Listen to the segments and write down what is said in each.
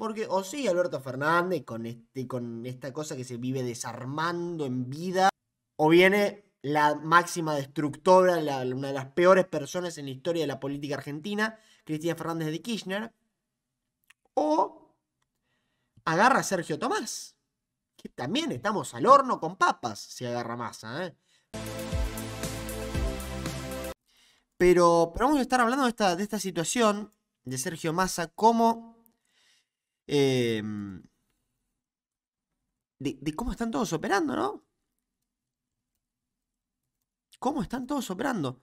Porque o sí, Alberto Fernández, con, este, con esta cosa que se vive desarmando en vida, o viene la máxima destructora, una de las peores personas en la historia de la política argentina, Cristina Fernández de Kirchner, o agarra a Sergio Tomás, que también estamos al horno con papas si agarra masa. ¿eh? Pero, vamos a estar hablando de esta, de esta situación de Sergio Massa como Em, de, cómo están todos operando, ¿no? ¿Cómo están todos operando?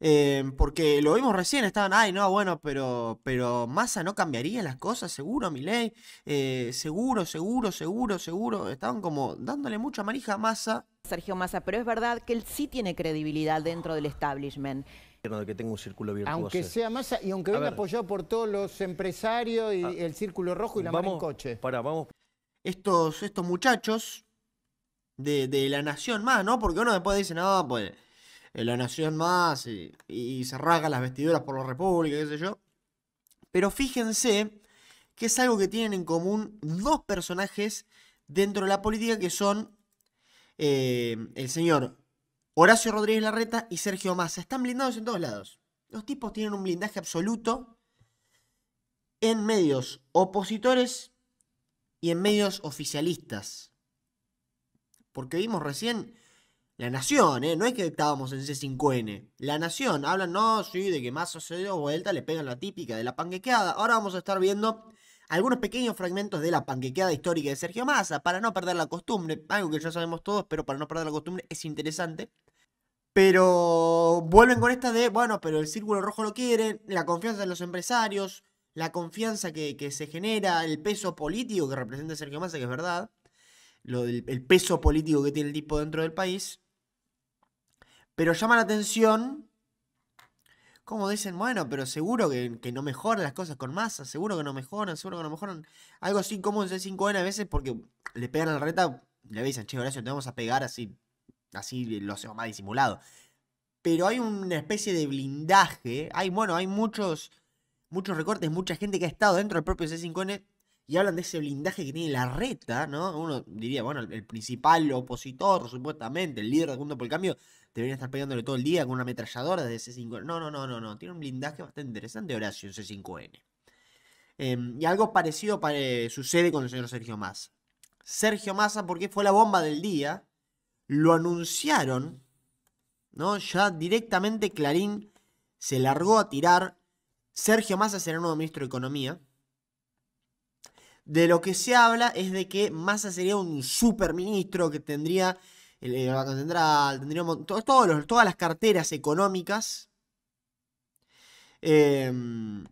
Em, porque lo vimos recién, estaban, ay, no, bueno, pero, pero Massa no cambiaría las cosas, seguro, mi ley. Eh, seguro, seguro, seguro, seguro. Estaban como dándole mucha manija a Massa. Sergio Massa, pero es verdad que él sí tiene credibilidad dentro del establishment de que tenga un círculo virtuoso. Aunque sea más, y aunque venga apoyado por todos los empresarios y ah. el círculo rojo y la vamos, en coche. Para, vamos. Estos, estos muchachos de, la nación más, ¿no? Porque uno después dice, no, pues eh, la nación más y, se rasga las vestiduras por la república, qué sé yo. Pero fíjense que es algo que tienen en común dos personajes dentro de la política que son eh, el señor Horacio Rodríguez Larreta y Sergio Massa están blindados en todos lados. Los tipos tienen un blindaje absoluto en medios opositores y en medios oficialistas. Porque vimos recién La Nación, ¿eh? no es que estábamos en C5N. La Nación, hablan, no, sí, de que Massa se dio vuelta, le pegan la típica de la panquequeada. Ahora vamos a estar viendo algunos pequeños fragmentos de la panquequeada histórica de Sergio Massa, para no perder la costumbre, algo que ya sabemos todos, pero para no perder la costumbre es interesante. Pero vuelven con esta de, bueno, pero el círculo rojo lo quiere, la confianza de los empresarios, la confianza que, se genera, el peso político que representa Sergio Massa, que es verdad, el peso político que tiene el tipo dentro del país. Pero llama la atención como dicen, bueno, pero seguro que, no mejoran las cosas con masa, seguro que no mejoran, seguro que no mejoran. Algo así como en C5N a veces porque le pegan la reta, le dicen, che, Horacio, te vamos a pegar así, así lo hacemos más disimulado. Pero hay una especie de blindaje, hay, bueno, hay muchos, muchos recortes, mucha gente que ha estado dentro del propio C5N y hablan de ese blindaje que tiene la reta, ¿no? Uno diría, bueno, el, principal opositor, supuestamente, el líder de Junto por el Cambio, debería estar pegándole todo el día con una ametralladora de C5N. No, no, no, no, no. Tiene un blindaje bastante interesante Horacio C5N. Em, y algo parecido sucede con el señor Sergio Massa. Sergio Massa, porque fue la bomba del día, lo anunciaron, ¿no? Ya directamente Clarín se largó a tirar. Sergio Massa será el nuevo ministro de Economía de lo que se habla es de que Massa sería un superministro que tendría el, todas las carteras económicas. Em,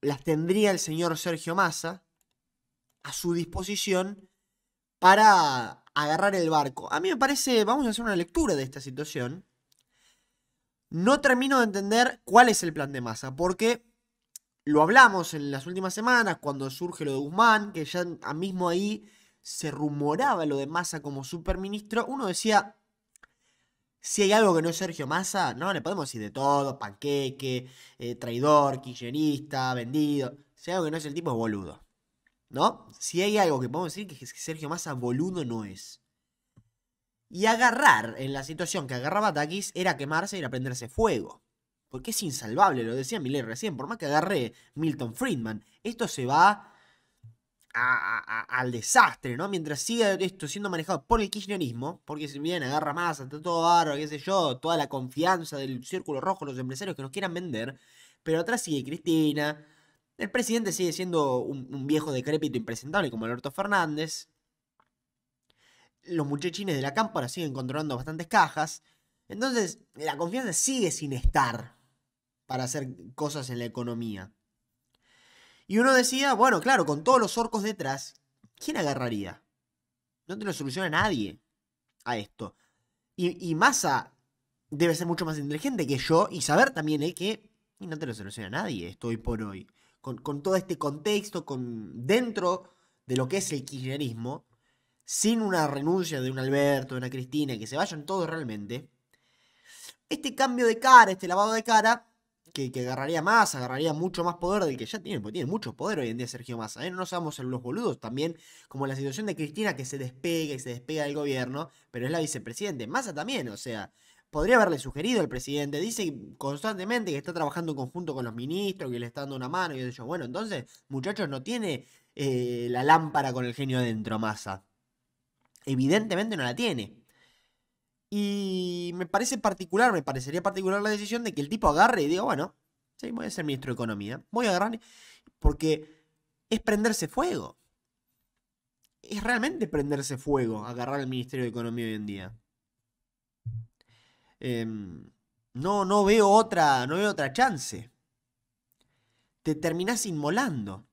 las tendría el señor Sergio Massa a su disposición para agarrar el barco. A mí me parece, vamos a hacer una lectura de esta situación. No termino de entender cuál es el plan de Massa, porque lo hablamos en las últimas semanas cuando surge lo de Guzmán, que ya mismo ahí se rumoraba lo de Massa como superministro, uno decía, si hay algo que no es Sergio Massa, no, le podemos decir de todo, panqueque, eh, traidor, quillerista, vendido, si hay algo que no es el tipo es boludo, ¿no? Si hay algo que podemos decir que, Sergio Massa boludo no es. Y agarrar en la situación que agarraba Takis era quemarse y era prenderse fuego. Porque es insalvable, lo decía Miller recién, por más que agarre Milton Friedman, esto se va al desastre, ¿no? Mientras siga esto siendo manejado por el kirchnerismo, porque si bien agarra más, ante todo barro, qué sé yo, toda la confianza del círculo rojo, los empresarios que nos quieran vender, pero atrás sigue Cristina, el presidente sigue siendo un, viejo decrépito impresentable como Alberto Fernández, los muchachines de la cámpora siguen controlando bastantes cajas, entonces la confianza sigue sin estar para hacer cosas en la economía. Y uno decía, bueno, claro, con todos los orcos detrás, ¿quién agarraría? No te lo soluciona nadie a esto. Y, y Massa debe ser mucho más inteligente que yo y saber también ¿eh? que no te lo soluciona nadie esto hoy por hoy. Con, todo este contexto, con, dentro de lo que es el kirchnerismo, sin una renuncia de un Alberto, de una Cristina, que se vayan todos realmente, este cambio de cara, este lavado de cara, que, agarraría más, agarraría mucho más poder del que ya tiene, porque tiene mucho poder hoy en día Sergio Massa. ¿eh? No seamos los boludos también, como la situación de Cristina que se despega y se despega del gobierno, pero es la vicepresidente. Massa también, o sea, podría haberle sugerido al presidente. Dice constantemente que está trabajando en conjunto con los ministros, que le está dando una mano y yo, Bueno, entonces, muchachos, no tiene eh, la lámpara con el genio adentro, Massa. Evidentemente no la tiene. Y me parece particular, me parecería particular la decisión de que el tipo agarre y diga, bueno, voy a ser ministro de Economía, voy a agarrar, porque es prenderse fuego. Es realmente prenderse fuego agarrar el Ministerio de Economía hoy en día. Em, no, no veo otra, no veo otra chance. Te terminás inmolando.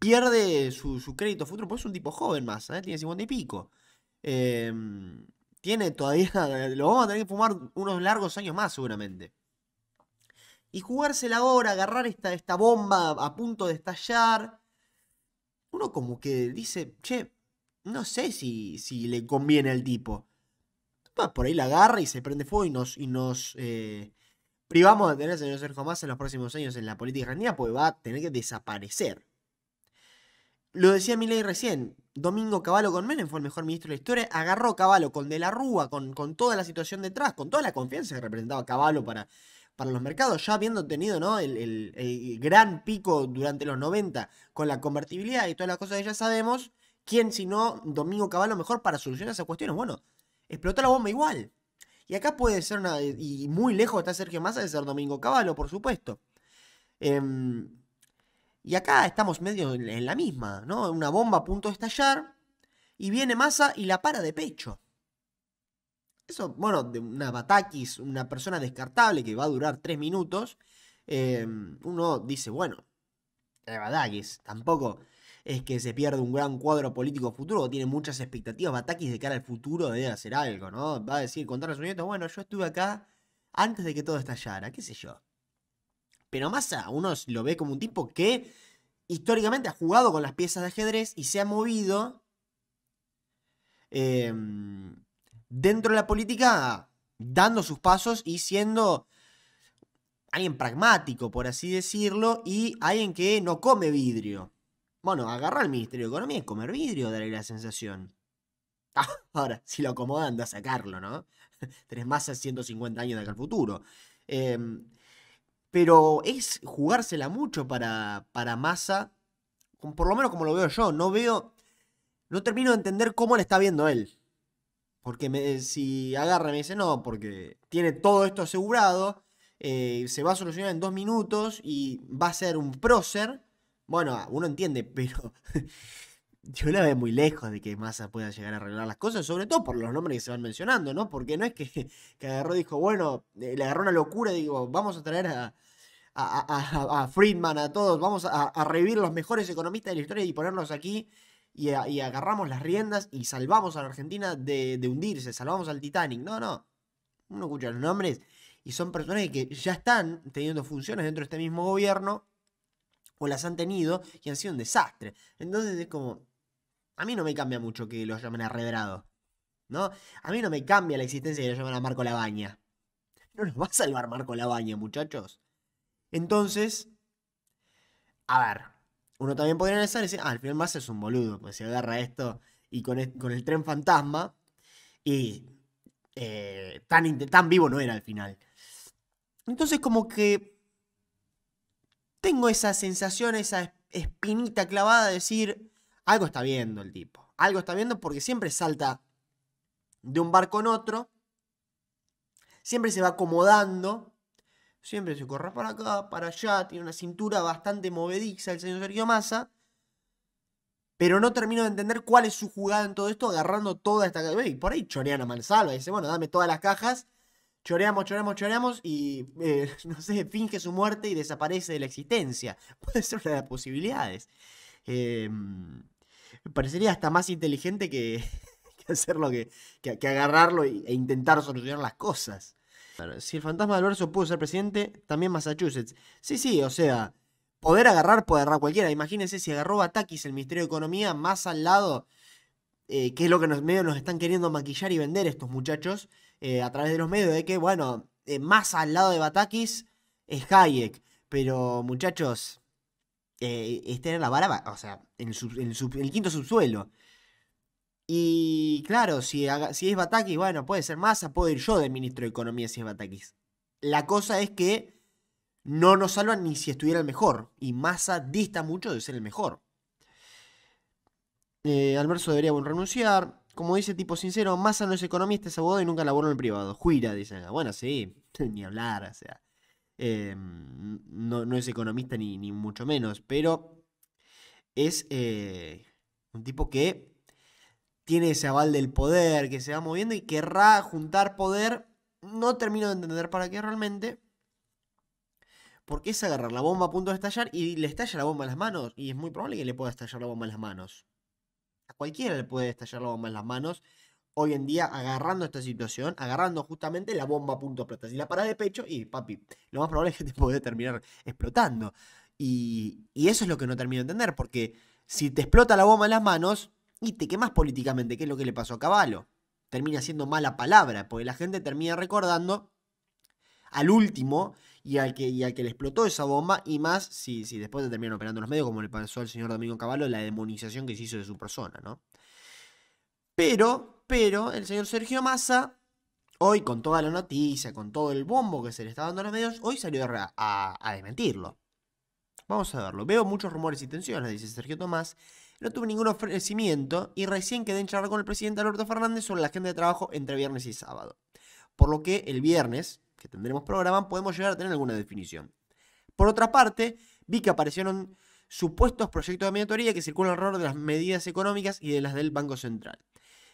Pierde su, crédito futuro, porque es un tipo joven más, ¿eh? tiene 50 y pico. Eh, tiene todavía, lo vamos a tener que fumar unos largos años más seguramente. Y jugársela ahora, agarrar esta, esta bomba a punto de estallar, uno como que dice, che, no sé si, si le conviene al tipo. Por ahí la agarra y se prende fuego y nos, eh, privamos de tener al señor Sergio en los próximos años en la política iraní, pues va a tener que desaparecer. Lo decía Milei recién, Domingo Cavallo con Menem fue el mejor ministro de la historia. Agarró Cavallo con De la Rúa, con, toda la situación detrás, con toda la confianza que representaba Cavallo para, para los mercados, ya habiendo tenido ¿no? el, gran pico durante los 90 con la convertibilidad y todas las cosas que ya sabemos, ¿quién sino Domingo Cavallo mejor para solucionar esas cuestiones? Bueno, explotó la bomba igual. Y acá puede ser una. Y muy lejos está Sergio Massa de ser Domingo Cavallo, por supuesto. Em, y acá estamos medio en la misma, ¿no? Una bomba a punto de estallar y viene Massa y la para de pecho. Eso, bueno, de una Batakis, una persona descartable que va a durar tres minutos, em, uno dice, bueno, Batakis, tampoco es que se pierda un gran cuadro político futuro, tiene muchas expectativas. Batakis de cara al futuro debe hacer algo, ¿no? Va a decir, contarle a su nieto, bueno, yo estuve acá antes de que todo estallara, qué sé yo. Pero Massa, uno lo ve como un tipo que históricamente ha jugado con las piezas de ajedrez y se ha movido em, dentro de la política dando sus pasos y siendo alguien pragmático, por así decirlo, y alguien que no come vidrio. Bueno, agarrar al Ministerio de Economía es comer vidrio, darle la sensación. ahora, si lo acomodan, da a sacarlo, ¿no? Tres más a 150 años de acá al futuro. Eh, pero es jugársela mucho para, para Massa, por lo menos como lo veo yo, no veo, no termino de entender cómo le está viendo él. Porque eh, si agarra y me dice, no, porque tiene todo esto asegurado, eh, se va a solucionar en dos minutos y va a ser un prócer, bueno, uno entiende, pero yo la veo muy lejos de que Massa pueda llegar a arreglar las cosas, sobre todo por los nombres que se van mencionando, ¿no? Porque no es que, agarró agarró dijo, bueno, eh, le agarró una locura, digo, vamos a traer a, a, Friedman, a todos, vamos a, revivir los mejores economistas de la historia y ponerlos aquí y, agarramos las riendas y salvamos a la Argentina de, de hundirse, salvamos al Titanic. No, no. Uno escucha los nombres y son personas que ya están teniendo funciones dentro de este mismo gobierno o las han tenido y han sido un desastre. Entonces es como, a mí no me cambia mucho que lo llamen arredrado. ¿No? A mí no me cambia la existencia que lo llamen a Marco Labaña. No nos va a salvar Marco Labaña, muchachos. Entonces, a ver, uno también podría analizar y decir, ah, al final más es un boludo, pues se agarra esto y con el, con el tren fantasma y eh, tan, tan vivo no era al final. Entonces como que tengo esa sensación, esa espinita clavada de decir, algo está viendo el tipo. Algo está viendo porque siempre salta de un barco en otro. Siempre se va acomodando. Siempre se corre para acá, para allá. Tiene una cintura bastante movediza el señor Sergio Massa. Pero no termino de entender cuál es su jugada en todo esto, agarrando toda esta. Y por ahí chorean a Mansalva. Dice, bueno, dame todas las cajas. Choreamos, choreamos, choreamos y, eh, no sé, finge su muerte y desaparece de la existencia. Puede ser una de las posibilidades me em, parecería hasta más inteligente que, hacerlo, que, que, agarrarlo e, intentar solucionar las cosas. Si el fantasma del verso pudo ser presidente, también Massachusetts. Sí, sí, o sea, poder agarrar puede agarrar cualquiera. Imagínense si agarró Batakis el Ministerio de Economía más al lado, eh, que es lo que los medios nos están queriendo maquillar y vender estos muchachos eh, a través de los medios, de que, bueno, eh, más al lado de Batakis es Hayek. Pero muchachos, eh, en la vara, o sea, en el, quinto subsuelo. Y claro, si, si es Batakis, bueno, puede ser Massa, puedo ir yo de ministro de Economía si es Batakis. La cosa es que no nos salvan ni si estuviera el mejor. Y Massa dista mucho de ser el mejor. Eh, debería renunciar. Como dice tipo sincero, Massa no es economista, es abogado y nunca laboró en el privado. Juira, dicen. Bueno, sí, ni hablar, o sea. Eh, no, es economista ni, mucho menos, pero es eh, un tipo que tiene ese aval del poder, que se va moviendo y querrá juntar poder. No termino de entender para qué realmente. Porque es agarrar la bomba a punto de estallar y le estalla la bomba en las manos. Y es muy probable que le pueda estallar la bomba en las manos. A cualquiera le puede estallar la bomba en las manos hoy en día agarrando esta situación, agarrando justamente la bomba a punto de explotar. Si la paras de pecho, y papi, lo más probable es que te puede terminar explotando. Y, eso es lo que no termino de entender, porque si te explota la bomba en las manos, y te quemas políticamente, ¿qué es lo que le pasó a Caballo. Termina siendo mala palabra, porque la gente termina recordando al último y al que, al que le explotó esa bomba, y más si, después te terminan operando los medios, como le pasó al señor Domingo Caballo, la demonización que se hizo de su persona, ¿no? Pero pero el señor Sergio Massa, hoy con toda la noticia, con todo el bombo que se le está dando a los medios, hoy salió a, desmentirlo. Vamos a verlo. Veo muchos rumores y tensiones, dice Sergio Tomás. No tuve ningún ofrecimiento y recién quedé en charla con el presidente Alberto Fernández sobre la agenda de trabajo entre viernes y sábado. Por lo que el viernes, que tendremos programa, podemos llegar a tener alguna definición. Por otra parte, vi que aparecieron supuestos proyectos de mediatoría que circulan alrededor de las medidas económicas y de las del Banco Central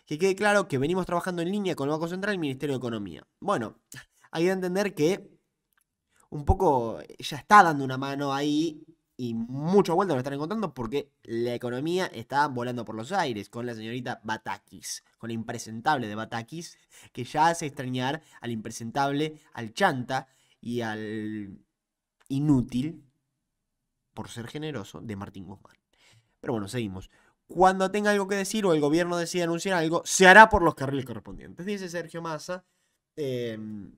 que quede claro que venimos trabajando en línea con el Banco Central y el Ministerio de Economía. Bueno, hay que entender que un poco eh, ya está dando una mano ahí y mucho vuelta lo están encontrando porque la economía está volando por los aires con la señorita Batakis, con la impresentable de Batakis, que ya hace extrañar al impresentable, al chanta y al inútil, por ser generoso, de Martín Guzmán. Pero bueno, seguimos cuando tenga algo que decir o el gobierno decida anunciar algo, se hará por los carriles correspondientes. Dice Sergio Massa, em,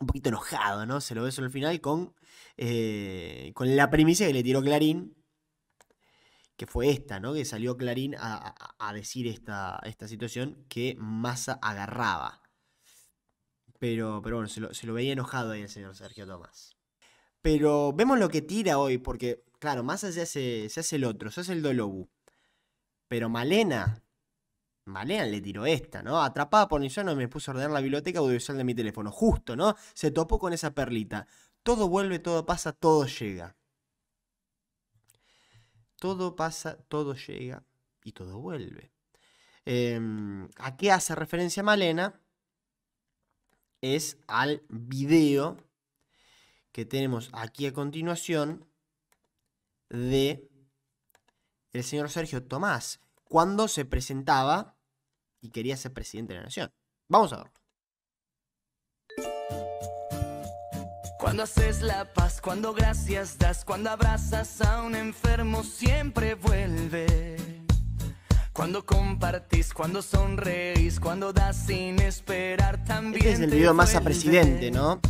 un poquito enojado, ¿no? Se lo ve al final con, eh, con la primicia que le tiró Clarín, que fue esta, ¿no? Que salió Clarín a, decir esta, esta situación que Massa agarraba. Pero, pero bueno, se lo, veía enojado ahí el señor Sergio Tomás. Pero vemos lo que tira hoy, porque, claro, Massa se se hace el otro, se hace el Dolobu. Pero Malena, Malena le tiró esta, ¿no? Atrapada por no me puso a ordenar la biblioteca audiovisual de mi teléfono. Justo, ¿no? Se topó con esa perlita. Todo vuelve, todo pasa, todo llega. Todo pasa, todo llega y todo vuelve. Em, ¿A qué hace referencia Malena? Es al video que tenemos aquí a continuación de el señor Sergio Tomás cuando se presentaba y quería ser presidente de la nación. Vamos a verlo. Cuando haces la paz, cuando gracias das, cuando abrazas a un enfermo, siempre vuelve. Cuando compartís, cuando sonreís, cuando das sin esperar también. Este es el video más a presidente, ¿no?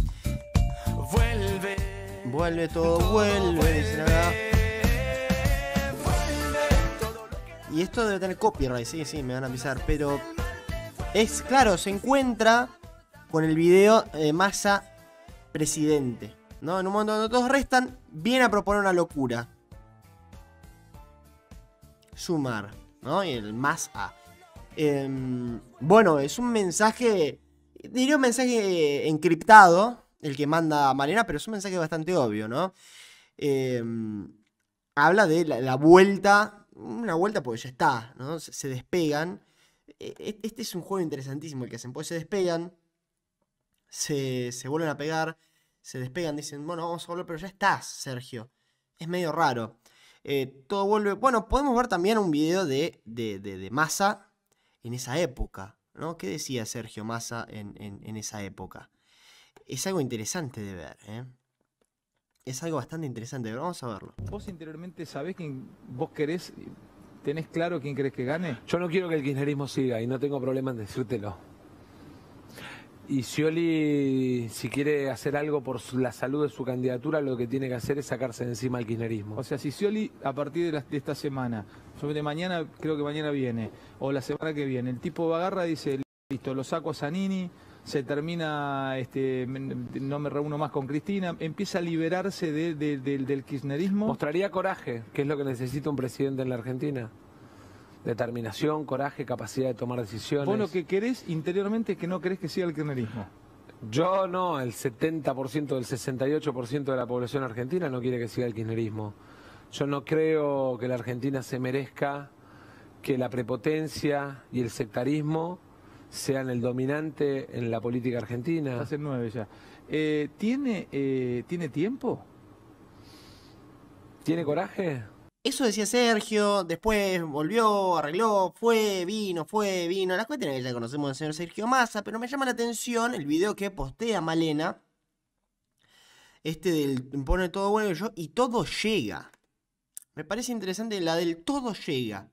Vuelve. Vuelve todo, vuelve. Y esto debe tener copyright, sí, sí, me van a avisar, Pero es claro, se encuentra con el video de Massa presidente. ¿no? En un momento donde todos restan, viene a proponer una locura. Sumar, ¿no? Y el más A. Em, bueno, es un mensaje, diría un mensaje encriptado, el que manda Marina, pero es un mensaje bastante obvio, ¿no? Em, habla de la vuelta una vuelta porque ya está, ¿no? Se, despegan. E, e, este es un juego interesantísimo el que hacen, pues se despegan, se, vuelven a pegar, se despegan, dicen, bueno, vamos a volver, pero ya estás, Sergio. Es medio raro. Eh, todo vuelve. Bueno, podemos ver también un video de, de, de, de Massa en esa época, ¿no? ¿Qué decía Sergio Massa en, en, en esa época? Es algo interesante de ver, ¿eh? es algo bastante interesante, pero vamos a verlo. ¿Vos interiormente sabés quién vos querés? ¿Tenés claro quién querés que gane? Yo no quiero que el kirchnerismo siga y no tengo problema en decírtelo. Y Scioli, si quiere hacer algo por la salud de su candidatura, lo que tiene que hacer es sacarse de encima el kirchnerismo. O sea, si Scioli, a partir de, la, esta semana, sobre mañana, creo que mañana viene, o la semana que viene, el tipo agarra y dice, listo, lo saco a Zanini, se termina, este, no me reúno más con Cristina, empieza a liberarse del kirchnerismo. Mostraría coraje, que es lo que necesita un presidente en la Argentina. Determinación, coraje, capacidad de tomar decisiones. Vos lo que querés interiormente es que no querés que siga el kirchnerismo. Yo no, el 70% del 68% de la población argentina no quiere que siga el kirchnerismo. Yo no creo que la Argentina se merezca que la prepotencia y el sectarismo sean el dominante en la política argentina. Hace nueve ya. Eh, ¿tiene, eh, ¿Tiene tiempo? ¿Tiene coraje? Eso decía Sergio, después volvió, arregló, fue, vino, fue, vino. Las cuestiones que ya conocemos al señor Sergio Massa, pero me llama la atención el video que postea Malena. Este del pone todo bueno yo, y todo llega. Me parece interesante la del todo llega.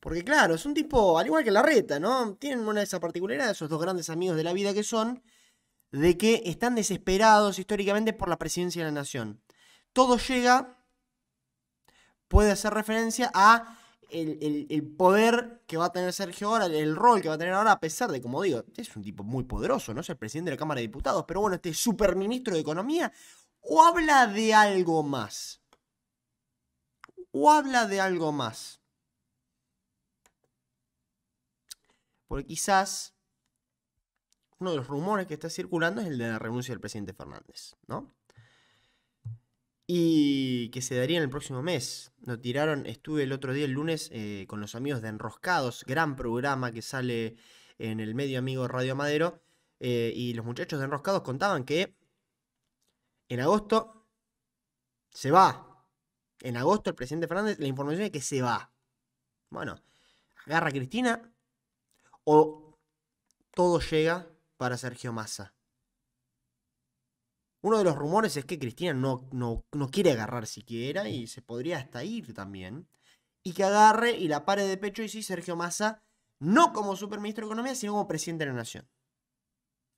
Porque claro, es un tipo, al igual que la reta, ¿no? Tienen una de esas particularidades, esos dos grandes amigos de la vida que son, de que están desesperados históricamente por la presidencia de la nación. Todo llega, puede hacer referencia a el, poder que va a tener Sergio ahora, el rol que va a tener ahora, a pesar de, como digo, es un tipo muy poderoso, ¿no? Es el presidente de la Cámara de Diputados, pero bueno, este superministro de Economía, o habla de algo más. O habla de algo más. Porque quizás uno de los rumores que está circulando es el de la renuncia del presidente Fernández, ¿no? Y que se daría en el próximo mes. Nos tiraron, estuve el otro día, el lunes, eh, con los amigos de Enroscados, gran programa que sale en el medio amigo Radio Madero. Eh, y los muchachos de Enroscados contaban que en agosto se va. En agosto el presidente Fernández, la información es que se va. Bueno, agarra a Cristina, o todo llega para Sergio Massa. Uno de los rumores es que Cristina no, no, quiere agarrar siquiera y se podría hasta ir también. Y que agarre y la pare de pecho y sí, Sergio Massa, no como superministro de Economía, sino como presidente de la Nación.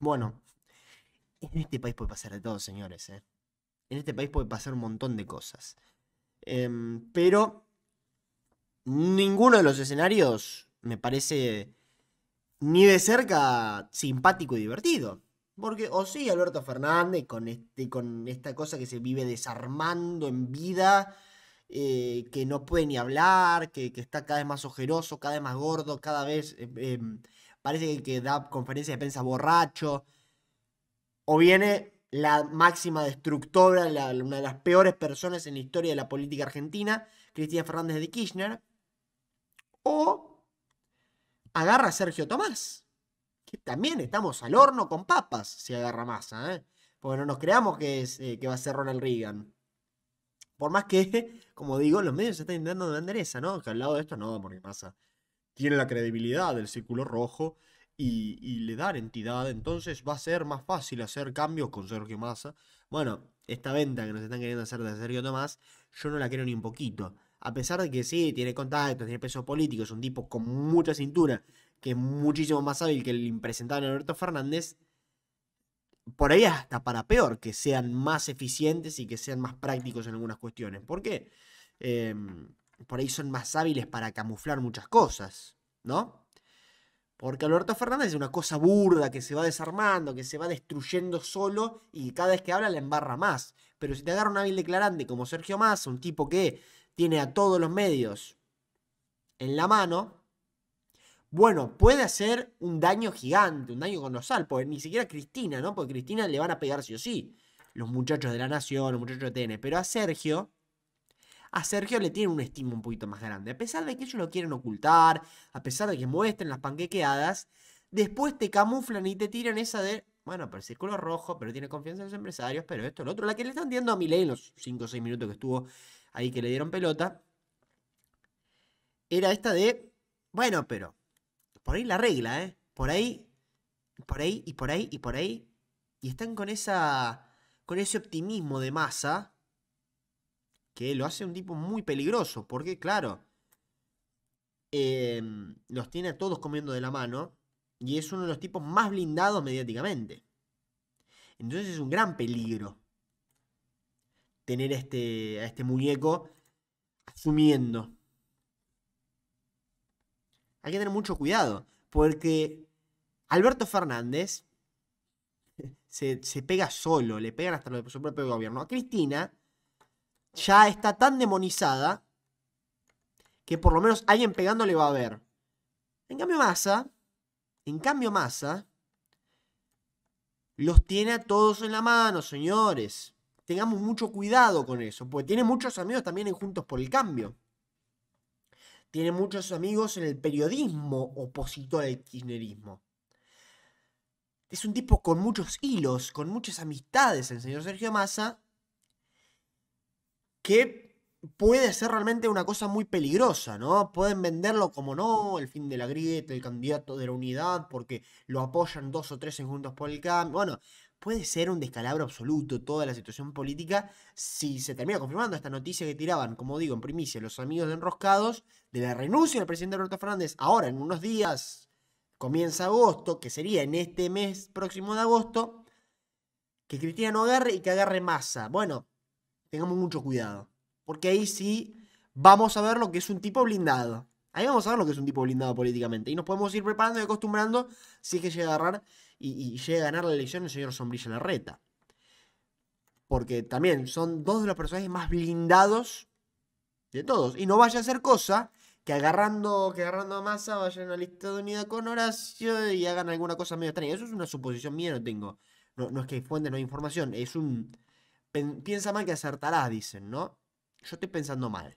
Bueno, en este país puede pasar de todo, señores. ¿eh? En este país puede pasar un montón de cosas. Em, pero ninguno de los escenarios me parece ni de cerca simpático y divertido. Porque, o sí, Alberto Fernández, con, este, con esta cosa que se vive desarmando en vida, eh, que no puede ni hablar, que, está cada vez más ojeroso, cada vez más gordo, cada vez eh, em, parece que, da conferencias de prensa borracho. O viene la máxima destructora, una de las peores personas en la historia de la política argentina, Cristina Fernández de Kirchner. O agarra Sergio Tomás, que también estamos al horno con papas si agarra masa, ¿eh? Porque no nos creamos que, eh, que va a ser Ronald Reagan. Por más que, como digo, los medios se están intentando vender esa, ¿no? Que al lado de esto no, porque pasa. Tiene la credibilidad del círculo rojo y, le dar entidad, entonces va a ser más fácil hacer cambios con Sergio Massa. Bueno, esta venta que nos están queriendo hacer de Sergio Tomás, yo no la quiero ni un poquito a pesar de que sí, tiene contactos, tiene peso político, es un tipo con mucha cintura, que es muchísimo más hábil que el impresentable Alberto Fernández, por ahí hasta para peor, que sean más eficientes y que sean más prácticos en algunas cuestiones. ¿Por qué? Em, por ahí son más hábiles para camuflar muchas cosas, ¿no? Porque Alberto Fernández es una cosa burda que se va desarmando, que se va destruyendo solo y cada vez que habla la embarra más. Pero si te agarra un hábil declarante como Sergio Massa, un tipo que tiene a todos los medios en la mano, bueno, puede hacer un daño gigante, un daño colosal, porque ni siquiera Cristina, ¿no? Porque Cristina le van a pegar sí o sí, los muchachos de la Nación, los muchachos de TN, pero a Sergio, a Sergio le tiene un estima un poquito más grande, a pesar de que ellos lo quieren ocultar, a pesar de que muestren las panquequeadas, después te camuflan y te tiran esa de, bueno, parece color rojo, pero tiene confianza en los empresarios, pero esto, lo otro, la que le están dando a Milei en los 5 o 6 minutos que estuvo ahí que le dieron pelota, era esta de, bueno, pero por ahí la regla, ¿eh? Por ahí, por ahí y por ahí y por ahí. Y están con esa, con ese optimismo de masa que lo hace un tipo muy peligroso, porque claro, em, los tiene a todos comiendo de la mano y es uno de los tipos más blindados mediáticamente. Entonces es un gran peligro tener este, a este muñeco sumiendo Hay que tener mucho cuidado, porque Alberto Fernández se, pega solo, le pegan hasta su propio gobierno. A Cristina ya está tan demonizada que por lo menos alguien pegándole va a ver. En cambio, Massa, en cambio, Massa los tiene a todos en la mano, señores tengamos mucho cuidado con eso, porque tiene muchos amigos también en Juntos por el Cambio. Tiene muchos amigos en el periodismo opositor al kirchnerismo. Es un tipo con muchos hilos, con muchas amistades, el señor Sergio Massa, que puede ser realmente una cosa muy peligrosa, ¿no? Pueden venderlo como no, el fin de la grieta, el candidato de la unidad, porque lo apoyan dos o tres en Juntos por el Cambio. Bueno, puede ser un descalabro absoluto toda la situación política si se termina confirmando esta noticia que tiraban, como digo, en primicia los amigos de Enroscados, de la renuncia del presidente Alberto Fernández ahora en unos días, comienza agosto, que sería en este mes próximo de agosto, que Cristina no agarre y que agarre masa. Bueno, tengamos mucho cuidado, porque ahí sí vamos a ver lo que es un tipo blindado. Ahí vamos a ver lo que es un tipo blindado políticamente. Y nos podemos ir preparando y acostumbrando si es que llega a agarrar y, llegue a ganar la elección el señor Sombrilla Reta. Porque también son dos de los personajes más blindados de todos. Y no vaya a ser cosa que agarrando, que agarrando a masa vayan a la lista de unidad con Horacio y hagan alguna cosa medio extraña. Eso es una suposición mía, no tengo. No, es que fuente, no hay información. Es un. piensa mal que acertarás, dicen, ¿no? Yo estoy pensando mal.